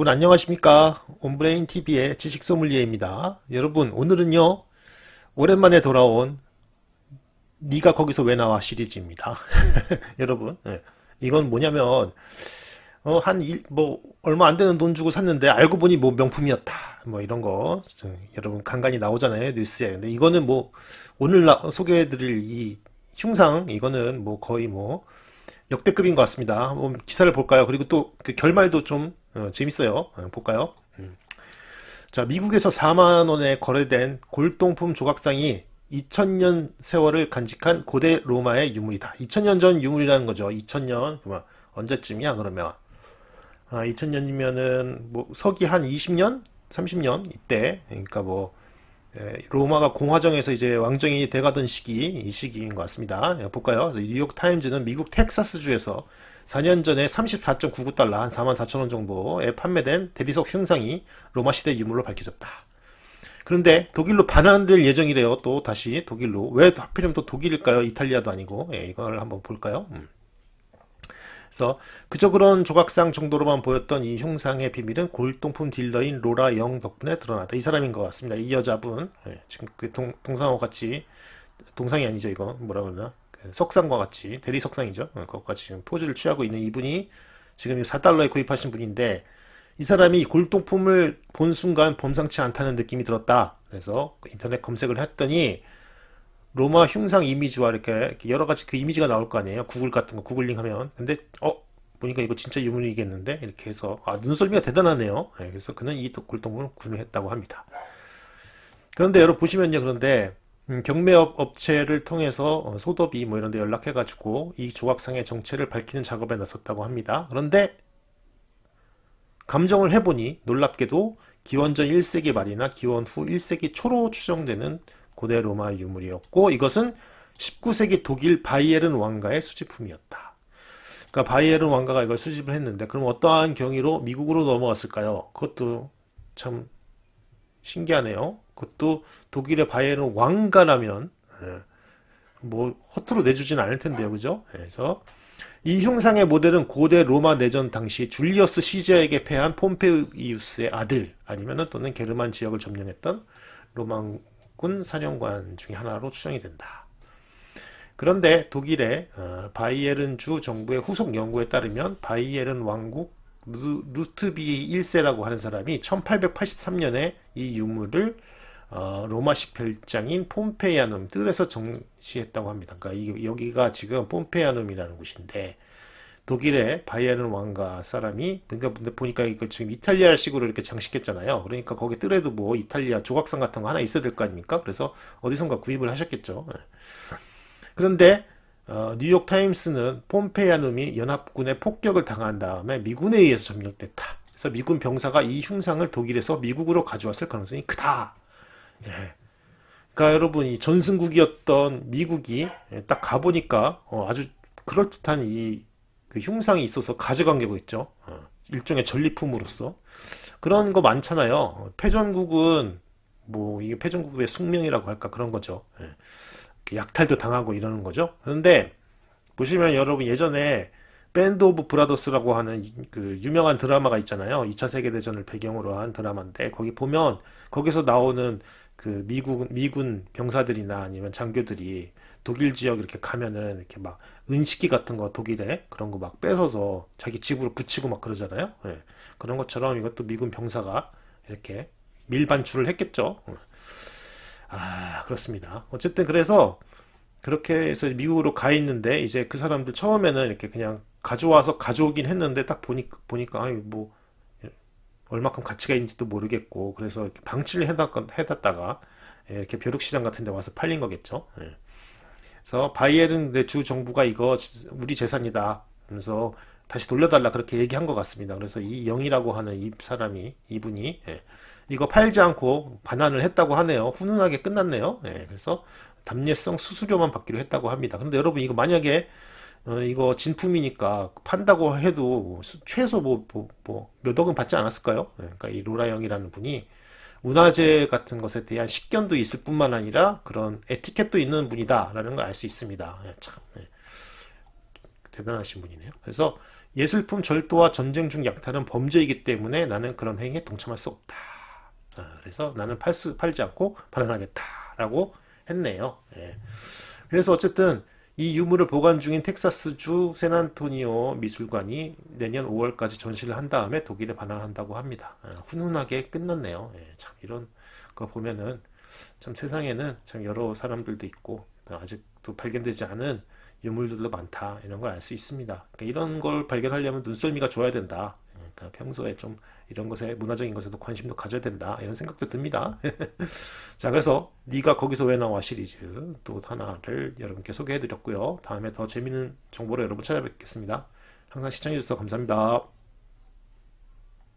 여러분 안녕하십니까 온브레인 TV의 지식 소믈리에입니다. 여러분 오늘은요 오랜만에 돌아온 니가 거기서 왜 나와 시리즈입니다. 여러분 네. 이건 뭐냐면 어, 한뭐 얼마 안 되는 돈 주고 샀는데 알고 보니 뭐 명품이었다 뭐 이런 거 여러분 간간히 나오잖아요 뉴스에 근데 이거는 뭐 오늘 나, 소개해드릴 이 흉상 이거는 뭐 거의 뭐 역대급인 것 같습니다. 뭐 기사를 볼까요? 그리고 또 그 결말도 좀 어, 재밌어요. 어, 볼까요? 자, 미국에서 4만 원에 거래된 골동품 조각상이 2000년 세월을 간직한 고대 로마의 유물이다. 2000년 전 유물이라는 거죠. 2000년 그만 언제쯤이야 그러면? 아, 2000년이면은 뭐 서기 한 20년, 30년 이때 그러니까 뭐 예, 로마가 공화정에서 이제 왕정이 돼가던 시기, 이 시기인 것 같습니다. 예, 볼까요? 뉴욕 타임즈는 미국 텍사스주에서 4년 전에 34.99달러, 한4만4천원 정도에 판매된 대리석 흉상이 로마 시대 유물로 밝혀졌다. 그런데 독일로 반환될 예정이래요. 또 다시 독일로. 왜 하필이면 또 독일일까요? 이탈리아도 아니고. 예, 이걸 한번 볼까요? 음. 그래서 그저 그런 조각상 정도로만 보였던 이 흉상의 비밀은 골동품 딜러인 로라 영 덕분에 드러났다. 이 사람인 것 같습니다. 이 여자분 예, 지금 그 동, 동상하고 같이 동상이 아니죠 이거 뭐라 그러나 그 석상과 같이 대리석상이죠. 어, 그것과 지금 포즈를 취하고 있는 이분이 지금 4달러에 구입하신 분인데 이 사람이 골동품을 본 순간 범상치 않다는 느낌이 들었다. 그래서 인터넷 검색을 했더니 로마 흉상 이미지와 이렇게 여러 가지 그 이미지가 나올 거 아니에요. 구글 같은 거 구글링 하면. 근데 어 보니까 이거 진짜 유물이겠는데 이렇게 해서 아 눈썰미가 대단하네요. 네, 그래서 그는 이 골동품을 구매했다고 합니다. 그런데 여러분 보시면요. 그런데 음, 경매업 업체를 통해서 어, 소더비 뭐 이런 데 연락해가지고 이 조각상의 정체를 밝히는 작업에 나섰다고 합니다. 그런데 감정을 해보니 놀랍게도 기원전 1세기 말이나 기원 후 1세기 초로 추정되는 고대 로마 유물이었고 이것은 19세기 독일 바이에른 왕가의 수집품이었다. 그러니까 바이에른 왕가가 이걸 수집을 했는데 그럼 어떠한 경위로 미국으로 넘어왔을까요 그것도 참 신기하네요. 그것도 독일의 바이에른 왕가라면 예, 뭐 허투루 내주진 않을 텐데요, 그죠? 예, 그래서 이 흉상의 모델은 고대 로마 내전 당시 줄리어스 시저에게 패한 폼페이우스의 아들 아니면 또는 게르만 지역을 점령했던 로망 군 사령관 중의 하나로 추정이 된다. 그런데 독일의 어, 바이에른 주 정부의 후속 연구에 따르면 바이에른 왕국 루, 트비 1세라고 하는 사람이 1883년에 이 유물을 어, 로마식 별장인 폼페이아눔 뜰에서 정시했다고 합니다. 그러니까 여기가 지금 폼페이아눔이라는 곳인데 독일의 바이에른 왕가 사람이 그러니까 근데 보니까 이거 지금 이탈리아식으로 이렇게 장식했잖아요. 그러니까 거기 뜰에도 뭐 이탈리아 조각상 같은 거 하나 있어야 될 거 아닙니까? 그래서 어디선가 구입을 하셨겠죠. 예. 그런데 어, 뉴욕 타임스는 폼페아눔이 연합군의 폭격을 당한 다음에 미군에 의해서 점령됐다. 그래서 미군 병사가 이 흉상을 독일에서 미국으로 가져왔을 가능성이 크다. 예. 그러니까 여러분 이 전승국이었던 미국이 딱 가보니까 어, 아주 그럴듯한 이그 흉상이 있어서 가져간 게있죠 어, 일종의 전리품으로서 그런 거 많잖아요. 어, 패전국은 뭐 이게 패전국의 숙명이라고 할까 그런 거죠. 예. 약탈도 당하고 이러는 거죠. 그런데 보시면 여러분 예전에 밴드 오브 브라더스라고 하는 그 유명한 드라마가 있잖아요. 2차 세계대전을 배경으로 한 드라마인데 거기 보면 거기서 나오는 그 미국 미군 병사들이나 아니면 장교들이 독일 지역 이렇게 가면은 이렇게 막 은식기 같은 거 독일에 그런 거 막 뺏어서 자기 집으로 붙이고 막 그러잖아요. 예. 그런 것처럼 이것도 미군 병사가 이렇게 밀반출을 했겠죠. 예. 아 그렇습니다. 어쨌든 그래서 그렇게 해서 미국으로 가 있는데 이제 그 사람들 처음에는 이렇게 그냥 가져와서 가져오긴 했는데 딱 보니 보니까 아니 뭐 얼마큼 가치가 있는지도 모르겠고 그래서 방치를 해놨다가 예, 이렇게 벼룩시장 같은 데 와서 팔린 거겠죠. 예. 그래서 바이엘은 내주 네, 정부가 이거 우리 재산이다. 그면서 다시 돌려달라 그렇게 얘기한 것 같습니다. 그래서 이 영이라고 하는 이 사람이 이분이 예, 이거 팔지 않고 반환을 했다고 하네요. 훈훈하게 끝났네요. 그래서 담례성 수수료만 받기로 했다고 합니다. 근데 여러분 이거 만약에 어, 이거 진품이니까 판다고 해도 최소 뭐, 뭐, 뭐 몇억은 받지 않았을까요? 네, 그러니까 이 로라 형이라는 분이 문화재 네. 같은 것에 대한 식견도 있을 뿐만 아니라 그런 에티켓도 있는 분이다라는 걸 알 수 있습니다. 네, 참 네. 대단하신 분이네요. 그래서 예술품 절도와 전쟁 중 약탈은 범죄이기 때문에 나는 그런 행위에 동참할 수 없다. 아, 그래서 나는 팔 수, 팔지 않고 반환하겠다라고 했네요. 예. 그래서 어쨌든 이 유물을 보관 중인 텍사스주 세난토니오 미술관이 내년 5월까지 전시를 한 다음에 독일에 반환한다고 합니다. 아, 훈훈하게 끝났네요. 예, 참 이런 거 보면은 참 세상에는 참 여러 사람들도 있고 아직도 발견되지 않은 유물들도 많다 이런 걸 알 수 있습니다. 그러니까 이런 걸 발견하려면 눈썰미가 좋아야 된다. 그러니까 평소에 좀 이런 것에 문화적인 것에도 관심도 가져야 된다 이런 생각도 듭니다. 자 그래서 네가 거기서 왜 나와 시리즈 또 하나를 여러분께 소개해드렸고요. 다음에 더 재밌는 정보로 여러분 찾아뵙겠습니다. 항상 시청해주셔서 감사합니다.